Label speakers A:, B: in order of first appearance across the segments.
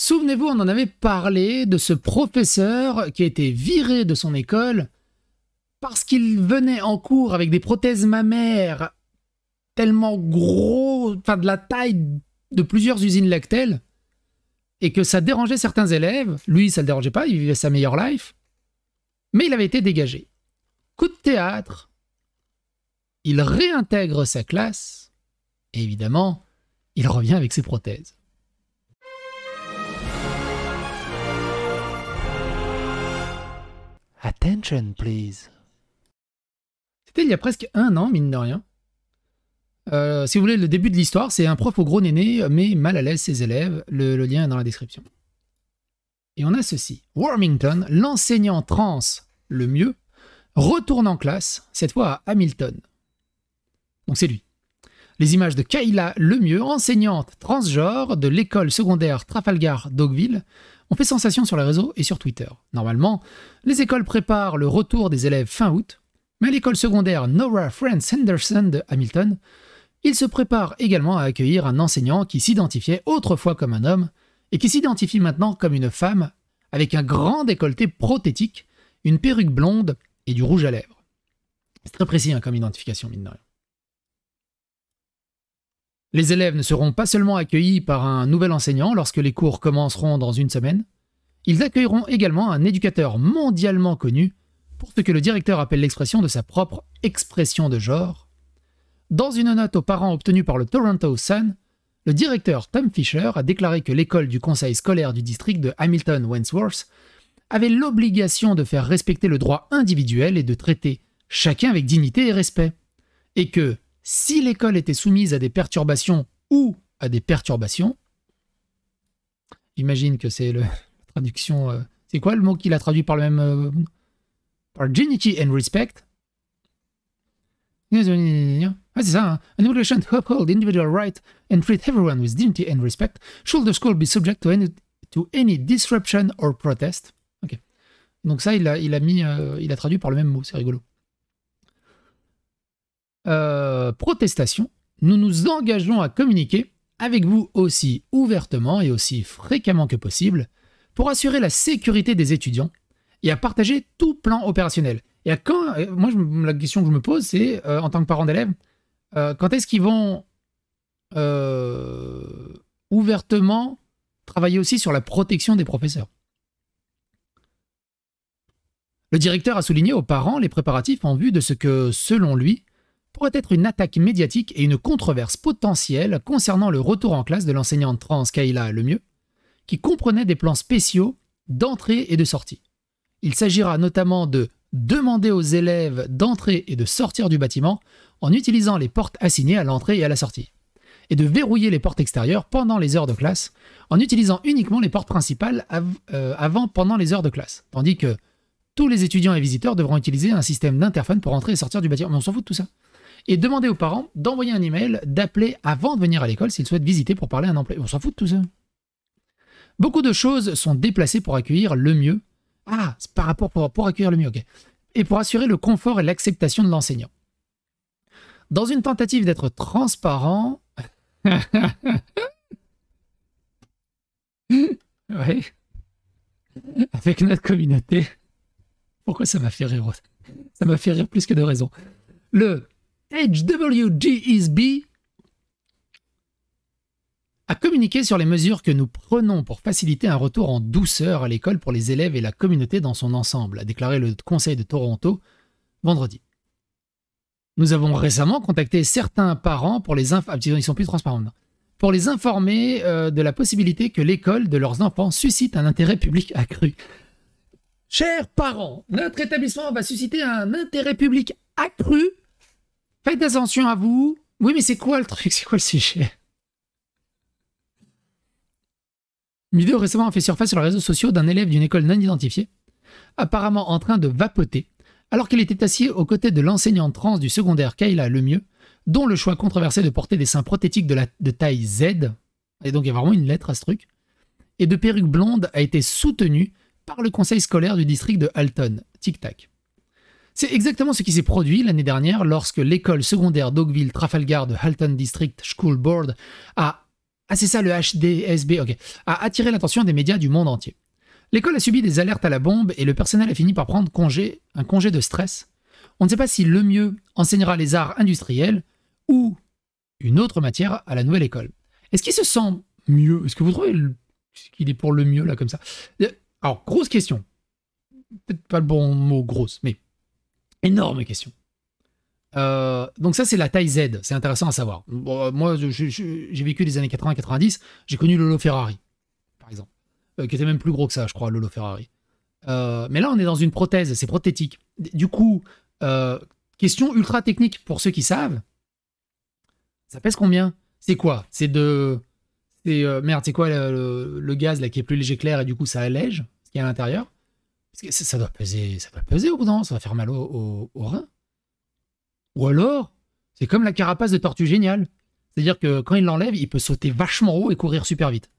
A: Souvenez-vous, on en avait parlé de ce professeur qui a été viré de son école parce qu'il venait en cours avec des prothèses mammaires tellement gros, enfin de la taille de plusieurs usines lactelles et que ça dérangeait certains élèves. Lui, ça ne le dérangeait pas, il vivait sa meilleure life. Mais il avait été dégagé. Coup de théâtre, il réintègre sa classe, et évidemment, il revient avec ses prothèses. Attention, please. C'était il y a presque un an, mine de rien. Euh, si vous voulez, le début de l'histoire, c'est un prof au gros néné mais mal à l'aise ses élèves. Le, lien est dans la description. Et on a ceci. Warmington, l'enseignant trans le mieux, retourne en classe, cette fois à Hamilton. Donc c'est lui. Les images de Kayla mieux, enseignante transgenre de l'école secondaire Trafalgar d'Oakville, on fait sensation sur les réseaux et sur Twitter. Normalement, les écoles préparent le retour des élèves fin août, mais à l'école secondaire Nora Friends Henderson de Hamilton, il se prépare également à accueillir un enseignant qui s'identifiait autrefois comme un homme et qui s'identifie maintenant comme une femme avec un grand décolleté prothétique, une perruque blonde et du rouge à lèvres. C'est très précis hein, comme identification, mine de rien. Les élèves ne seront pas seulement accueillis par un nouvel enseignant lorsque les cours commenceront dans une semaine, ils accueilleront également un éducateur mondialement connu pour ce que le directeur appelle l'expression de sa propre expression de genre. Dans une note aux parents obtenue par le Toronto Sun, le directeur Tom Fisher a déclaré que l'école du conseil scolaire du district de Hamilton-Wentworth avait l'obligation de faire respecter le droit individuel et de traiter chacun avec dignité et respect, et que si l'école était soumise à des perturbations ou à des perturbations, j'imagine que c'est la traduction. Euh, c'est quoi le mot qu'il a traduit par le même. Euh, par dignity and respect ah, c'est ça. Hein. An obligation to uphold individual rights and treat everyone with dignity and respect. Should the school be subject to any, to any disruption or protest? Ok. Donc ça, il a, il a mis, euh, il a traduit par le même mot. C'est rigolo. Euh, protestation, nous nous engageons à communiquer avec vous aussi ouvertement et aussi fréquemment que possible pour assurer la sécurité des étudiants et à partager tout plan opérationnel. Et à quand euh, Moi, la question que je me pose, c'est euh, en tant que parent d'élève, quand est-ce qu'ils vont ouvertement travailler aussi sur la protection des professeurs le directeur a souligné aux parents les préparatifs en vue de ce que, selon lui, pourrait être une attaque médiatique et une controverse potentielle concernant le retour en classe de l'enseignante trans Kayla Lemieux, qui comprenait des plans spéciaux d'entrée et de sortie. Il s'agira notamment de demander aux élèves d'entrer et de sortir du bâtiment en utilisant les portes assignées à l'entrée et à la sortie, et de verrouiller les portes extérieures pendant les heures de classe en utilisant uniquement les portes principales euh, avant pendant les heures de classe, tandis que tous les étudiants et visiteurs devront utiliser un système d'interphone pour entrer et sortir du bâtiment. Mais on s'en fout de tout ça et demander aux parents d'envoyer un email, d'appeler avant de venir à l'école s'ils souhaitent visiter pour parler à un employé. On s'en fout de tout ça. Beaucoup de choses sont déplacées pour accueillir le mieux. Ah, c'est par rapport pour, pour accueillir le mieux, ok. Et pour assurer le confort et l'acceptation de l'enseignant. Dans une tentative d'être transparent. Oui. Avec notre communauté. Pourquoi ça m'a fait rire Ça m'a fait rire plus que de raison. Le Hwgsb e a communiqué sur les mesures que nous prenons pour faciliter un retour en douceur à l'école pour les élèves et la communauté dans son ensemble, a déclaré le Conseil de Toronto vendredi. Nous avons récemment contacté certains parents pour les ah, plus pour les informer euh, de la possibilité que l'école de leurs enfants suscite un intérêt public accru. Chers parents, notre établissement va susciter un intérêt public accru Faites attention à vous. Oui, mais c'est quoi le truc C'est quoi le sujet Une vidéo récemment a fait surface sur les réseaux sociaux d'un élève d'une école non identifiée, apparemment en train de vapoter, alors qu'il était assis aux côtés de l'enseignante trans du secondaire Kayla Lemieux, dont le choix controversé de porter des seins prothétiques de, taille Z, et donc il y a vraiment une lettre à ce truc, et de perruque blonde a été soutenu par le conseil scolaire du district de Halton. Tic-tac. C'est exactement ce qui s'est produit l'année dernière lorsque l'école secondaire d'Oakville Trafalgar de Halton District School Board a ah c'est ça le HDSB, a attiré l'attention des médias du monde entier. L'école a subi des alertes à la bombe et le personnel a fini par prendre congé, un congé de stress. On ne sait pas si le mieux enseignera les arts industriels ou une autre matière à la nouvelle école. Est-ce qu'il se sent mieux Est-ce que vous trouvez qu'il est pour le mieux là comme ça euh, Alors grosse question. Peut-être pas le bon mot grosse, mais Énorme question. Euh, donc ça, c'est la taille Z. C'est intéressant à savoir. Euh, moi, j'ai vécu les années 80-90. J'ai connu le Ferrari, par exemple, euh, qui était même plus gros que ça, je crois, le Ferrari. mais là, on est dans une prothèse, c'est prothétique. Du coup, question ultra technique pour ceux qui savent. Ça pèse combien C'est quoi C'est de... C'est, merde, c'est quoi le, gaz là qui est plus léger clair et du coup ça allège ce qu'il y a à l'intérieur ça, doit peser, ça doit peser au bout d'un ça va faire mal au, au, rein. Ou alors, c'est comme la carapace de tortue géniale. C'est-à-dire que quand il l'enlève, il peut sauter vachement haut et courir super vite.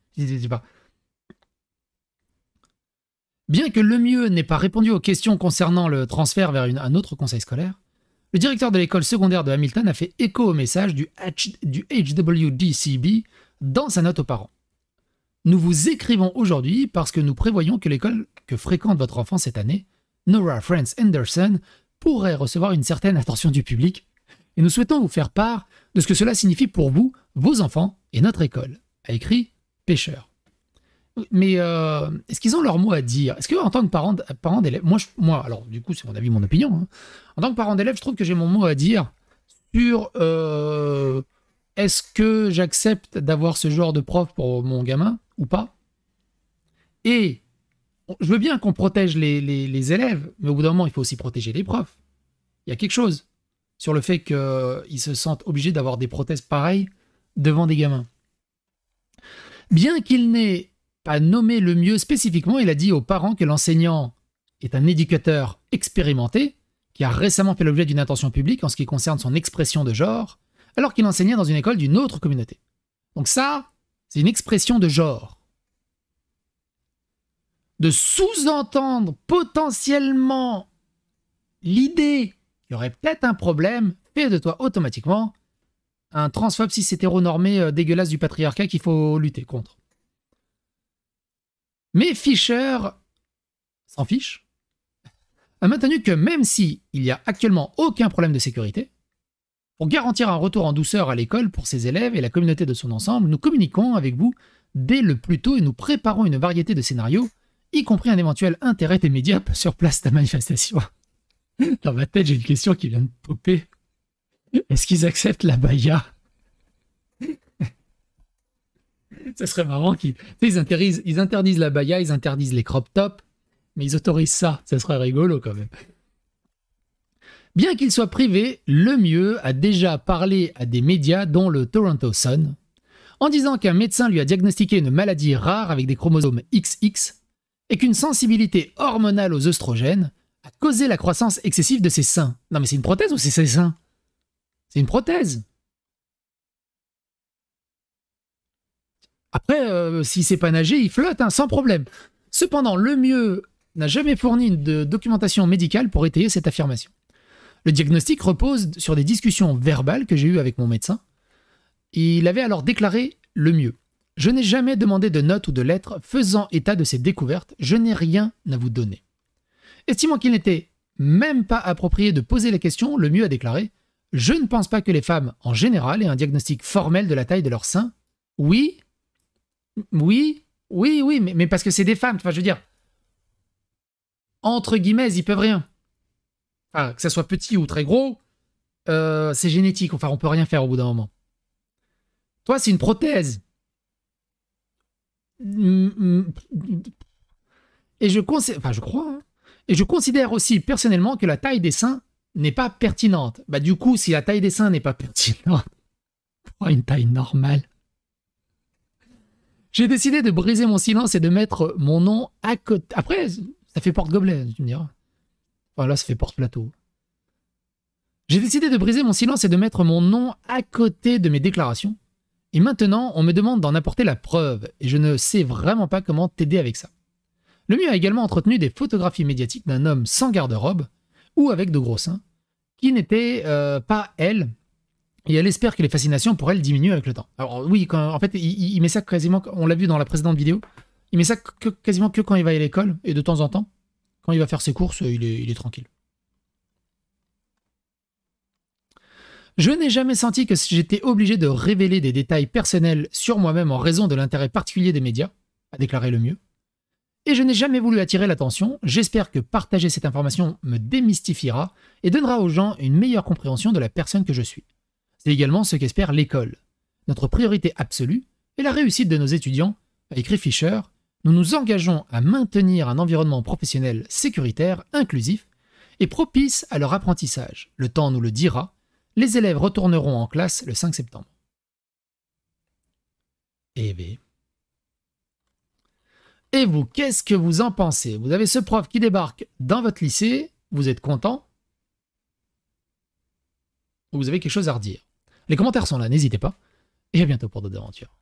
A: Bien que le mieux n'ait pas répondu aux questions concernant le transfert vers un autre conseil scolaire, le directeur de l'école secondaire de Hamilton a fait écho au message du, du HWDCB dans sa note aux parents. Nous vous écrivons aujourd'hui parce que nous prévoyons que l'école que fréquente votre enfant cette année, Nora France Anderson, pourrait recevoir une certaine attention du public et nous souhaitons vous faire part de ce que cela signifie pour vous, vos enfants et notre école, a écrit Pêcheur. Mais euh, est-ce qu'ils ont leur mot à dire Est-ce que en tant que parent, parent d'élève, moi, moi, alors du coup c'est mon avis, mon opinion, hein. en tant que parent d'élève, je trouve que j'ai mon mot à dire sur euh, est-ce que j'accepte d'avoir ce genre de prof pour mon gamin ou pas. Et je veux bien qu'on protège les, élèves, mais au bout d'un moment, il faut aussi protéger les profs. Il y a quelque chose sur le fait qu'ils se sentent obligés d'avoir des prothèses pareilles devant des gamins. Bien qu'il n'ait pas nommé le mieux spécifiquement, il a dit aux parents que l'enseignant est un éducateur expérimenté, qui a récemment fait l'objet d'une attention publique en ce qui concerne son expression de genre, alors qu'il enseignait dans une école d'une autre communauté. Donc ça, c'est une expression de genre. De sous-entendre potentiellement l'idée qu'il y aurait peut-être un problème fait de toi automatiquement un transphobe si hétéronormé euh, dégueulasse du patriarcat qu'il faut lutter contre. Mais Fischer s'en fiche, a maintenu que même si il n'y a actuellement aucun problème de sécurité, pour garantir un retour en douceur à l'école pour ses élèves et la communauté de son ensemble, nous communiquons avec vous dès le plus tôt et nous préparons une variété de scénarios, y compris un éventuel intérêt immédiat sur place de la manifestation. Dans ma tête, j'ai une question qui vient de popper. Est-ce qu'ils acceptent la baïa Ça serait marrant qu'ils ils interdisent, ils interdisent la baïa, ils interdisent les crop tops, mais ils autorisent ça. Ça serait rigolo quand même. Bien qu'il soit privé, le mieux a déjà parlé à des médias dont le Toronto Sun en disant qu'un médecin lui a diagnostiqué une maladie rare avec des chromosomes XX et qu'une sensibilité hormonale aux œstrogènes a causé la croissance excessive de ses seins. Non mais c'est une prothèse ou c'est ses seins C'est une prothèse. Après, euh, si c'est sait pas nager, il flotte hein, sans problème. Cependant, le mieux n'a jamais fourni de documentation médicale pour étayer cette affirmation. Le diagnostic repose sur des discussions verbales que j'ai eues avec mon médecin. Il avait alors déclaré le mieux. Je n'ai jamais demandé de notes ou de lettres faisant état de ces découvertes, je n'ai rien à vous donner. Estimant qu'il n'était même pas approprié de poser la question, le mieux a déclaré Je ne pense pas que les femmes en général aient un diagnostic formel de la taille de leur sein. Oui, oui, oui, oui, mais, mais parce que c'est des femmes, enfin je veux dire, entre guillemets, ils peuvent rien que ça soit petit ou très gros, euh, c'est génétique. Enfin, on peut rien faire au bout d'un moment. Toi, c'est une prothèse. Et je considère, enfin, je crois, hein. et je considère aussi personnellement que la taille des seins n'est pas pertinente. Bah, du coup, si la taille des seins n'est pas pertinente, une taille normale. J'ai décidé de briser mon silence et de mettre mon nom à côté. Après, ça fait porte-gobelet, tu me diras. Ah, là, ça fait porte-plateau. J'ai décidé de briser mon silence et de mettre mon nom à côté de mes déclarations. Et maintenant, on me demande d'en apporter la preuve, et je ne sais vraiment pas comment t'aider avec ça. Le mieux a également entretenu des photographies médiatiques d'un homme sans garde-robe, ou avec de gros seins, qui n'était euh, pas elle, et elle espère que les fascinations pour elle diminuent avec le temps. Alors oui, quand, en fait, il, met ça quasiment, on l'a vu dans la précédente vidéo, il met ça quasiment que quand il va à l'école, et de temps en temps il va faire ses courses, euh, il est, tranquille. Je n'ai jamais senti que j'étais obligé de révéler des détails personnels sur moi-même en raison de l'intérêt particulier des médias, a déclaré le mieux. Et je n'ai jamais voulu attirer l'attention, j'espère que partager cette information me démystifiera et donnera aux gens une meilleure compréhension de la personne que je suis. C'est également ce qu'espère l'école. Notre priorité absolue est la réussite de nos étudiants, a écrit Fischer, nous nous engageons à maintenir un environnement professionnel sécuritaire, inclusif et propice à leur apprentissage. Le temps nous le dira, les élèves retourneront en classe le 5 septembre. Eh et vous, qu'est-ce que vous en pensez Vous avez ce prof qui débarque dans votre lycée, vous êtes content Ou Vous avez quelque chose à redire Les commentaires sont là, n'hésitez pas. Et à bientôt pour d'autres aventures.